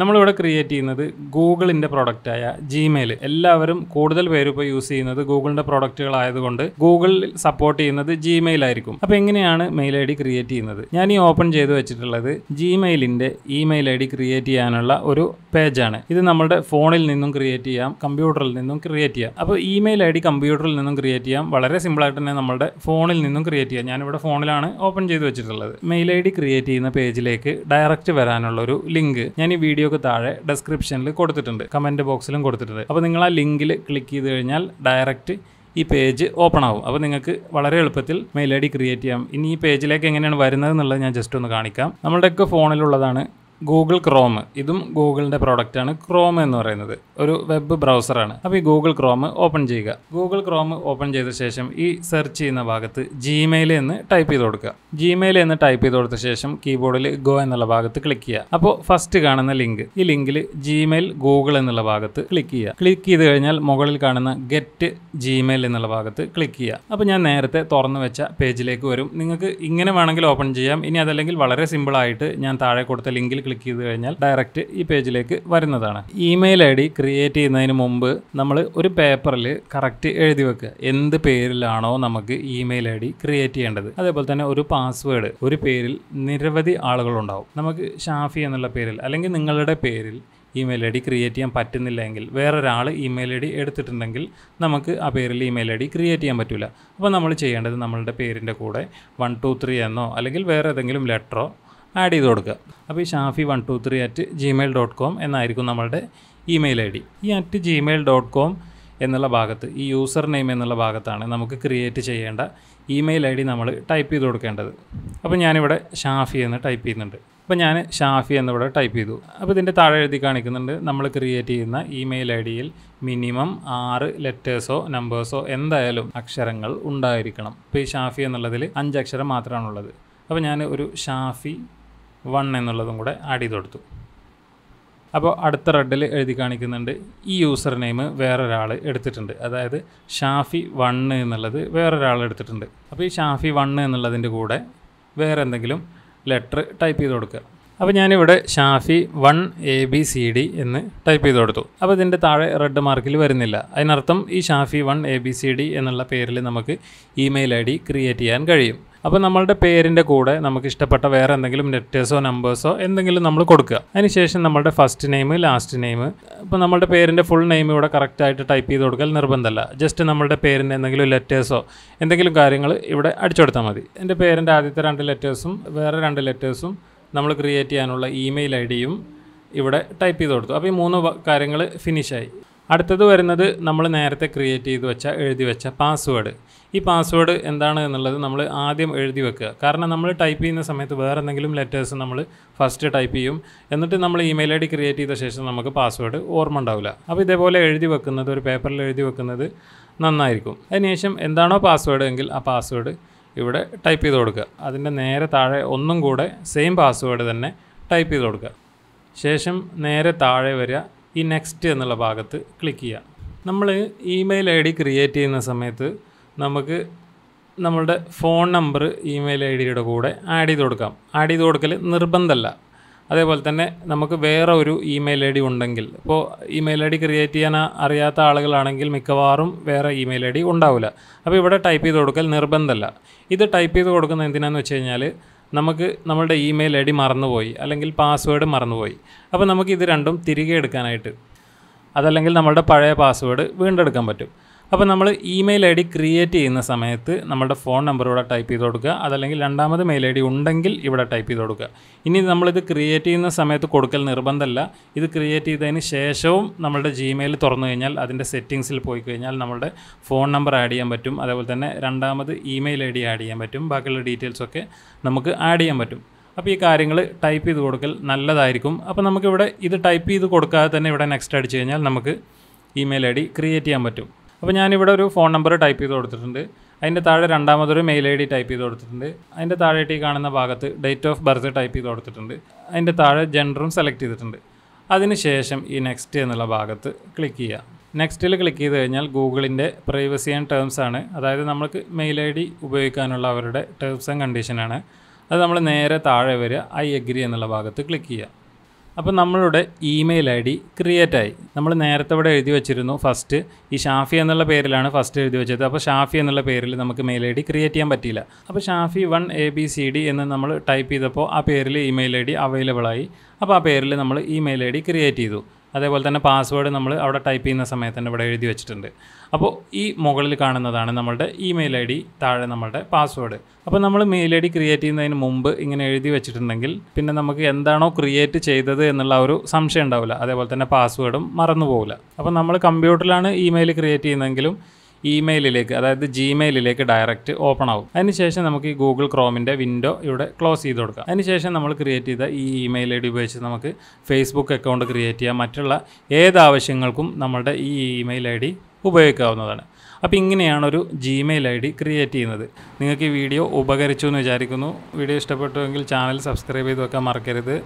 നമ്മളിവിടെ ക്രിയേറ്റ് ചെയ്യുന്നത് ഗൂഗിളിൻ്റെ പ്രൊഡക്റ്റായ ജിമെയിൽ എല്ലാവരും കൂടുതൽ പേര് ഇപ്പോൾ യൂസ് ചെയ്യുന്നത് ഗൂഗിളിൻ്റെ പ്രൊഡക്റ്റുകളായതുകൊണ്ട് ഗൂഗിളിൽ സപ്പോർട്ട് ചെയ്യുന്നത് ജിമെയിൽ ആയിരിക്കും അപ്പോൾ എങ്ങനെയാണ് മെയിൽ ഐ ഡി ക്രിയേറ്റ് ചെയ്യുന്നത് ഞാൻ ഈ ഓപ്പൺ ചെയ്ത് വെച്ചിട്ടുള്ളത് ജിമെയിലിൻ്റെ ഇമെയിൽ ഐ ഡി ക്രിയേറ്റ് ചെയ്യാനുള്ള ഒരു പേജാണ് ഇത് നമ്മുടെ ഫോണിൽ നിന്നും ക്രിയേറ്റ് ചെയ്യാം കമ്പ്യൂട്ടറിൽ നിന്നും ക്രിയേറ്റ് ചെയ്യാം അപ്പോൾ ഇമെയിൽ ഐ ഡി കമ്പ്യൂട്ടറിൽ നിന്നും ക്രിയേറ്റ് ചെയ്യാം വളരെ സിമ്പിളായിട്ട് തന്നെ നമ്മുടെ ഫോണിൽ നിന്നും ക്രിയേറ്റ് ചെയ്യാം ഞാനിവിടെ ഫോണിലാണ് ഓപ്പൺ ചെയ്ത് വെച്ചിട്ടുള്ളത് മെയിൽ ഐ ഡി ക്രിയേറ്റ് ചെയ്യുന്ന പേജിലേക്ക് ഡയറക്റ്റ് വരാനുള്ള ഒരു ലിങ്ക് ഞാൻ ഈ വീഡിയോ വീഡിയോക്ക് താഴെ ഡെസ്ക്രിപ്ഷനിൽ കൊടുത്തിട്ടുണ്ട് കമൻറ്റ് ബോക്സിലും കൊടുത്തിട്ടുണ്ട് അപ്പോൾ നിങ്ങൾ ആ ലിങ്കിൽ ക്ലിക്ക് ചെയ്ത് കഴിഞ്ഞാൽ ഡയറക്റ്റ് ഈ പേജ് ഓപ്പൺ ആവും അപ്പോൾ നിങ്ങൾക്ക് വളരെ എളുപ്പത്തിൽ മെയിൽ ഐ ഡി ക്രിയേറ്റ് ചെയ്യാം ഇനി ഈ പേജിലേക്ക് എങ്ങനെയാണ് വരുന്നത് എന്നുള്ളത് ഞാൻ ജസ്റ്റ് ഒന്ന് കാണിക്കാം നമ്മുടെയൊക്കെ ഫോണിലുള്ളതാണ് ഗൂഗിൾ ക്രോം ഇതും ഗൂഗിളിൻ്റെ പ്രോഡക്റ്റാണ് ക്രോം എന്ന് പറയുന്നത് ഒരു വെബ് ബ്രൗസറാണ് അപ്പോൾ ഈ ഗൂഗിൾ ക്രോം ഓപ്പൺ ചെയ്യുക ഗൂഗിൾ ക്രോം ഓപ്പൺ ചെയ്ത ശേഷം ഈ സെർച്ച് ചെയ്യുന്ന ഭാഗത്ത് ജിമെയിൽ എന്ന് ടൈപ്പ് ചെയ്ത് കൊടുക്കുക ജിമെയിൽ എന്ന് ടൈപ്പ് ചെയ്ത് കൊടുത്ത ശേഷം കീബോർഡിൽ ഗോ എന്നുള്ള ഭാഗത്ത് ക്ലിക്ക് ചെയ്യുക അപ്പോൾ ഫസ്റ്റ് കാണുന്ന ലിങ്ക് ഈ ലിങ്കിൽ ജിമെയിൽ ഗൂഗിൾ എന്നുള്ള ഭാഗത്ത് ക്ലിക്ക് ചെയ്യുക ക്ലിക്ക് ചെയ്ത് കഴിഞ്ഞാൽ മുകളിൽ കാണുന്ന ഗെറ്റ് ജിമെയിൽ എന്നുള്ള ഭാഗത്ത് ക്ലിക്ക് ചെയ്യുക അപ്പോൾ ഞാൻ നേരത്തെ തുറന്നു വെച്ച പേജിലേക്ക് വരും നിങ്ങൾക്ക് ഇങ്ങനെ വേണമെങ്കിൽ ഓപ്പൺ ചെയ്യാം ഇനി അതല്ലെങ്കിൽ വളരെ സിമ്പിളായിട്ട് ഞാൻ താഴെ കൊടുത്ത ലിങ്കിൽ ക്ലിക്ക് ചെയ്ത് കഴിഞ്ഞാൽ ഡയറക്റ്റ് ഈ പേജിലേക്ക് വരുന്നതാണ് ഇമെയിൽ ഐ ഡി ക്രിയേറ്റ് ചെയ്യുന്നതിന് മുമ്പ് നമ്മൾ ഒരു പേപ്പറിൽ കറക്റ്റ് എഴുതി വെക്കുക എന്ത് പേരിലാണോ നമുക്ക് ഇമെയിൽ ഐ ഡി ക്രിയേറ്റ് ചെയ്യേണ്ടത് അതേപോലെ തന്നെ ഒരു പാസ്വേഡ് ഒരു പേരിൽ നിരവധി ആളുകളുണ്ടാവും നമുക്ക് ഷാഫി എന്നുള്ള പേരിൽ അല്ലെങ്കിൽ നിങ്ങളുടെ പേരിൽ ഇമെയിൽ ഐ ഡി ക്രിയേറ്റ് ചെയ്യാൻ പറ്റുന്നില്ലെങ്കിൽ വേറൊരാൾ ഇമെയിൽ ഐ ഡി എടുത്തിട്ടുണ്ടെങ്കിൽ നമുക്ക് ആ പേരിൽ ഇമെയിൽ ഐ ഡി ക്രിയേറ്റ് ചെയ്യാൻ പറ്റില്ല അപ്പോൾ നമ്മൾ ചെയ്യേണ്ടത് നമ്മളുടെ പേരിൻ്റെ കൂടെ വൺ ടു ത്രീ എന്നോ അല്ലെങ്കിൽ വേറെ ഏതെങ്കിലും ലെറ്ററോ ആഡ് ചെയ്ത് കൊടുക്കുക അപ്പോൾ ഈ Shafi one two three at Gmail dot com എന്നായിരിക്കും നമ്മളുടെ ഇമെയിൽ ഐ ഡി ഈ അറ്റ് ജിമെയിൽ ഡോട്ട് കോം എന്നുള്ള ഭാഗത്ത് ഈ യൂസർ നെയിം എന്നുള്ള ഭാഗത്താണ് നമുക്ക് ക്രിയേറ്റ് ചെയ്യേണ്ട ഇമെയിൽ ഐ ഡി നമ്മൾ ടൈപ്പ് ചെയ്ത് കൊടുക്കേണ്ടത് അപ്പോൾ ഞാനിവിടെ ഷാഫി എന്ന് ടൈപ്പ് ചെയ്യുന്നുണ്ട് അപ്പോൾ ഞാൻ ഷാഫി എന്നിവിടെ ടൈപ്പ് ചെയ്തു അപ്പോൾ ഇതിൻ്റെ താഴെ എഴുതി കാണിക്കുന്നുണ്ട് നമ്മൾ ക്രിയേറ്റ് ചെയ്യുന്ന ഇമെയിൽ ഐ ഡിയിൽ മിനിമം ആറ് ലെറ്റേഴ്സോ നമ്പേഴ്സോ എന്തായാലും അക്ഷരങ്ങൾ ഉണ്ടായിരിക്കണം ഇപ്പോൾ ഈ ഷാഫി എന്നുള്ളതിൽ അഞ്ച് അക്ഷരം മാത്രമാണുള്ളത് അപ്പോൾ ഞാൻ ഒരു ഷാഫി വൺ എന്നുള്ളതും കൂടെ ആഡ് ചെയ്ത് കൊടുത്തു അപ്പോൾ അടുത്ത റെഡിൽ എഴുതി കാണിക്കുന്നുണ്ട് ഈ യൂസർ നെയിം വേറൊരാൾ എടുത്തിട്ടുണ്ട് അതായത് ഷാഫി വണ്ണ് എന്നുള്ളത് വേറൊരാൾ എടുത്തിട്ടുണ്ട് അപ്പോൾ ഈ ഷാഫി വണ്ണ് എന്നുള്ളതിൻ്റെ കൂടെ വേറെ എന്തെങ്കിലും ലെറ്റർ ടൈപ്പ് ചെയ്ത് കൊടുക്കുക അപ്പോൾ ഞാനിവിടെ Shafi one A B C D എന്ന് ടൈപ്പ് ചെയ്ത് കൊടുത്തു അപ്പോൾ ഇതിൻ്റെ താഴെ റെഡ് മാർക്കിൽ വരുന്നില്ല അതിനർത്ഥം ഈ Shafi one A B C D എന്നുള്ള പേരിൽ നമുക്ക് ഇമെയിൽ ഐ ഡി ക്രിയേറ്റ് ചെയ്യാൻ കഴിയും അപ്പോൾ നമ്മളുടെ പേരിൻ്റെ കൂടെ നമുക്ക് ഇഷ്ടപ്പെട്ട വേറെ എന്തെങ്കിലും ലെറ്റേഴ്സോ നമ്പേഴ്സോ എന്തെങ്കിലും നമ്മൾ കൊടുക്കുക അതിനുശേഷം നമ്മളുടെ ഫസ്റ്റ് നെയിം ലാസ്റ്റ് നെയിം ഇപ്പോൾ നമ്മളുടെ പേരിൻ്റെ ഫുൾ നെയിം ഇവിടെ കറക്റ്റായിട്ട് ടൈപ്പ് ചെയ്ത് കൊടുക്കൽ നിർബന്ധമല്ല ജസ്റ്റ് നമ്മളുടെ പേരിൻ്റെ എന്തെങ്കിലും ലെറ്റേഴ്സോ എന്തെങ്കിലും കാര്യങ്ങൾ ഇവിടെ അടിച്ചെടുത്താൽ മതി എൻ്റെ പേരിൻ്റെ ആദ്യത്തെ രണ്ട് ലെറ്റേഴ്സും വേറെ രണ്ട് ലെറ്റേഴ്സും നമ്മൾ ക്രിയേറ്റ് ചെയ്യാനുള്ള ഇമെയിൽ ഐ ഡിയും ഇവിടെ ടൈപ്പ് ചെയ്ത് കൊടുത്തു അപ്പോൾ ഈ മൂന്ന് കാര്യങ്ങൾ ഫിനിഷായി അടുത്തത് വരുന്നത് നമ്മൾ നേരത്തെ ക്രിയേറ്റ് ചെയ്ത് വെച്ച എഴുതി വെച്ച പാസ്വേഡ് ഈ പാസ്വേഡ് എന്താണ് എന്നുള്ളത് നമ്മൾ ആദ്യം എഴുതി വെക്കുക കാരണം നമ്മൾ ടൈപ്പ് ചെയ്യുന്ന സമയത്ത് വേറെ എന്തെങ്കിലും ലെറ്റേഴ്സ് നമ്മൾ ഫസ്റ്റ് ടൈപ്പ് ചെയ്യും എന്നിട്ട് നമ്മൾ ഇമെയിൽ ഐ ഡി ക്രിയേറ്റ് ചെയ്ത ശേഷം നമുക്ക് പാസ്വേഡ് ഓർമ്മ ഉണ്ടാവില്ല അപ്പോൾ ഇതേപോലെ എഴുതി വെക്കുന്നത് ഒരു പേപ്പറിൽ എഴുതി വെക്കുന്നത് നന്നായിരിക്കും അതിനുശേഷം എന്താണോ പാസ്വേഡ് എങ്കിൽ ആ പാസ്വേഡ് ഇവിടെ ടൈപ്പ് ചെയ്ത് കൊടുക്കുക അതിൻ്റെ നേരെ താഴെ ഒന്നും കൂടെ സെയിം പാസ്വേഡ് തന്നെ ടൈപ്പ് ചെയ്ത് കൊടുക്കുക ശേഷം നേരെ താഴെ വരിക ഈ നെക്സ്റ്റ് എന്നുള്ള ഭാഗത്ത് ക്ലിക്ക് ചെയ്യുക നമ്മൾ ഇമെയിൽ ഐ ഡി ക്രിയേറ്റ് ചെയ്യുന്ന സമയത്ത് നമുക്ക് നമ്മളുടെ ഫോൺ നമ്പർ ഇമെയിൽ ഐ ഡിയുടെ കൂടെ ആഡ് ചെയ്ത് കൊടുക്കാം ആഡ് ചെയ്ത് കൊടുക്കൽ നിർബന്ധമല്ല അതേപോലെ തന്നെ നമുക്ക് വേറെ ഒരു ഇമെയിൽ ഐ ഡി ഉണ്ടെങ്കിൽ ഇപ്പോൾ ഇമെയിൽ ഐ ഡി ക്രിയേറ്റ് ചെയ്യാൻ അറിയാത്ത ആളുകളാണെങ്കിൽ മിക്കവാറും വേറെ ഇമെയിൽ ഐ ഡി ഉണ്ടാവില്ല അപ്പോൾ ഇവിടെ ടൈപ്പ് ചെയ്ത് കൊടുക്കൽ നിർബന്ധമല്ല ഇത് ടൈപ്പ് ചെയ്ത് കൊടുക്കുന്ന എന്തിനാന്ന് വെച്ച് കഴിഞ്ഞാൽ നമുക്ക് നമ്മളുടെ ഇമെയിൽ ഐ ഡി മറന്നുപോയി അല്ലെങ്കിൽ പാസ്വേഡ് മറന്നുപോയി അപ്പോൾ നമുക്ക് ഇത് രണ്ടും തിരികെ എടുക്കാനായിട്ട് അതല്ലെങ്കിൽ നമ്മളുടെ പഴയ പാസ്വേഡ് വീണ്ടെടുക്കാൻ പറ്റും അപ്പോൾ നമ്മൾ ഇമെയിൽ ഐ ഡി ക്രിയേറ്റ് ചെയ്യുന്ന സമയത്ത് നമ്മുടെ ഫോൺ നമ്പർ ഇവിടെ ടൈപ്പ് ചെയ്ത് കൊടുക്കുക അതല്ലെങ്കിൽ രണ്ടാമത് മെയിൽ ഐ ഡി ഉണ്ടെങ്കിൽ ഇവിടെ ടൈപ്പ് ചെയ്ത് കൊടുക്കുക ഇനി നമ്മളിത് ക്രിയേറ്റ് ചെയ്യുന്ന സമയത്ത് കൊടുക്കൽ നിർബന്ധമല്ല ഇത് ക്രിയേറ്റ് ചെയ്തതിന് ശേഷവും നമ്മുടെ ജിമെയിൽ തുറന്നു കഴിഞ്ഞാൽ അതിൻ്റെ സെറ്റിങ്സിൽ പോയി കഴിഞ്ഞാൽ നമ്മുടെ ഫോൺ നമ്പർ ആഡ് ചെയ്യാൻ പറ്റും അതേപോലെ തന്നെ രണ്ടാമത് ഇമെയിൽ ഐ ഡി ആഡ് ചെയ്യാൻ പറ്റും ബാക്കിയുള്ള ഡീറ്റെയിൽസൊക്കെ നമുക്ക് ആഡ് ചെയ്യാൻ പറ്റും അപ്പോൾ ഈ കാര്യങ്ങൾ ടൈപ്പ് ചെയ്ത് കൊടുക്കൽ നല്ലതായിരിക്കും അപ്പോൾ നമുക്കിവിടെ ഇത് ടൈപ്പ് ചെയ്ത് കൊടുക്കാതെ തന്നെ ഇവിടെ നെക്സ്റ്റ് അടിച്ച് കഴിഞ്ഞാൽ നമുക്ക് ഇമെയിൽ ഐ ഡി ക്രിയേറ്റ് ചെയ്യാൻ പറ്റും അപ്പോൾ ഞാനിവിടെ ഒരു ഫോൺ നമ്പർ ടൈപ്പ് ചെയ്ത് കൊടുത്തിട്ടുണ്ട് അതിൻ്റെ താഴെ രണ്ടാമതൊരു മെയിൽ ഐ ഡി ടൈപ്പ് ചെയ്ത് കൊടുത്തിട്ടുണ്ട് അതിൻ്റെ താഴെയായിട്ട് ഈ കാണുന്ന ഭാഗത്ത് ഡേറ്റ് ഓഫ് ബർത്ത് ടൈപ്പ് ചെയ്ത് കൊടുത്തിട്ടുണ്ട് അതിൻ്റെ താഴെ ജെൻഡറും സെലക്ട് ചെയ്തിട്ടുണ്ട് അതിനുശേഷം ഈ നെക്സ്റ്റ് എന്നുള്ള ഭാഗത്ത് ക്ലിക്ക് ചെയ്യുക നെക്സ്റ്റിൽ ക്ലിക്ക് ചെയ്ത് കഴിഞ്ഞാൽ ഗൂഗിളിൻ്റെ പ്രൈവസി ആൻഡ് ടേംസ് ആണ് അതായത് നമുക്ക് മെയിൽ ഐ ഡി ഉപയോഗിക്കാനുള്ള അവരുടെ ടേംസ് ആൻഡ് കണ്ടീഷനാണ് അത് നമ്മൾ നേരെ താഴെ വരിക ഐ അഗ്രി എന്നുള്ള ഭാഗത്ത് ക്ലിക്ക് ചെയ്യുക അപ്പോൾ നമ്മളുടെ ഇമെയിൽ ഐ ഡി ആയി നമ്മൾ നേരത്തെ ഇവിടെ എഴുതി വെച്ചിരുന്നു ഫസ്റ്റ് ഈ ഷാഫി എന്നുള്ള പേരിലാണ് ഫസ്റ്റ് എഴുതി വെച്ചത് അപ്പോൾ ഷാഫി എന്നുള്ള പേരിൽ നമുക്ക് മെയിൽ ഐ ഡി ക്രിയേറ്റ് ചെയ്യാൻ പറ്റിയില്ല അപ്പോൾ Shafi one A B C D എന്ന് നമ്മൾ ടൈപ്പ് ചെയ്തപ്പോൾ ആ പേരിൽ ഇമെയിൽ ഐ ഡി അവൈലബിളായി അപ്പോൾ ആ പേരിൽ നമ്മൾ ഇമെയിൽ ഐ ഡി ക്രിയേറ്റ് ചെയ്തു അതേപോലെ തന്നെ പാസ്വേഡ് നമ്മൾ അവിടെ ടൈപ്പ് ചെയ്യുന്ന സമയത്ത് തന്നെ ഇവിടെ എഴുതി വെച്ചിട്ടുണ്ട് അപ്പോൾ ഈ മുകളിൽ കാണുന്നതാണ് നമ്മളുടെ ഇമെയിൽ ഐ ഡി താഴെ നമ്മളുടെ പാസ്വേഡ് അപ്പോൾ നമ്മൾ മെയിൽ ഐ ഡി ക്രിയേറ്റ് ചെയ്യുന്നതിന് മുമ്പ് ഇങ്ങനെ എഴുതി വെച്ചിട്ടുണ്ടെങ്കിൽ പിന്നെ നമുക്ക് എന്താണോ ക്രിയേറ്റ് ചെയ്തത് എന്നുള്ള ഒരു സംശയം ഉണ്ടാവില്ല അതേപോലെ തന്നെ പാസ്വേഡും മറന്നു പോകില്ല അപ്പോൾ നമ്മൾ കമ്പ്യൂട്ടറിലാണ് ഇമെയിൽ ക്രിയേറ്റ് ചെയ്യുന്നതെങ്കിലും ഇമെയിലിലേക്ക് അതായത് ജിമെയിലിലേക്ക് ഡയറക്റ്റ് ഓപ്പൺ ആവും അതിനുശേഷം നമുക്ക് ഈ ഗൂഗിൾ ക്രോമിൻ്റെ വിൻഡോ ഇവിടെ ക്ലോസ് ചെയ്ത് കൊടുക്കാം അതിനുശേഷം നമ്മൾ ക്രിയേറ്റ് ചെയ്ത ഈ ഇമെയിൽ ഐ ഡി ഉപയോഗിച്ച് നമുക്ക് ഫേസ്ബുക്ക് അക്കൗണ്ട് ക്രിയേറ്റ് ചെയ്യാം മറ്റുള്ള ഏത് ആവശ്യങ്ങൾക്കും നമ്മളുടെ ഈ ഇമെയിൽ ഐ ഡി ഉപയോഗിക്കാവുന്നതാണ് അപ്പോൾ ഇങ്ങനെയാണ് ഒരു ജിമെയിൽ ഐ ഡി ക്രിയേറ്റ് ചെയ്യുന്നത് നിങ്ങൾക്ക് ഈ വീഡിയോ ഉപകരിച്ചു എന്ന് വിചാരിക്കുന്നു വീഡിയോ ഇഷ്ടപ്പെട്ടുവെങ്കിൽ ചാനൽ സബ്സ്ക്രൈബ് ചെയ്ത് വെക്കാൻ മറക്കരുത്